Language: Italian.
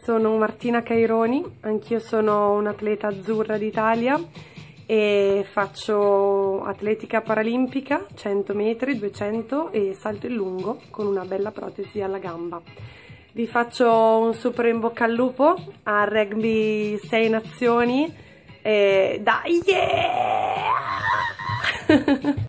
sono Martina Caironi, anch'io sono un'atleta azzurra d'Italia e faccio atletica paralimpica, 100 metri, 200 e salto in lungo con una bella protesi alla gamba. Vi faccio un super in bocca al lupo al rugby 6 nazioni e dai yeah!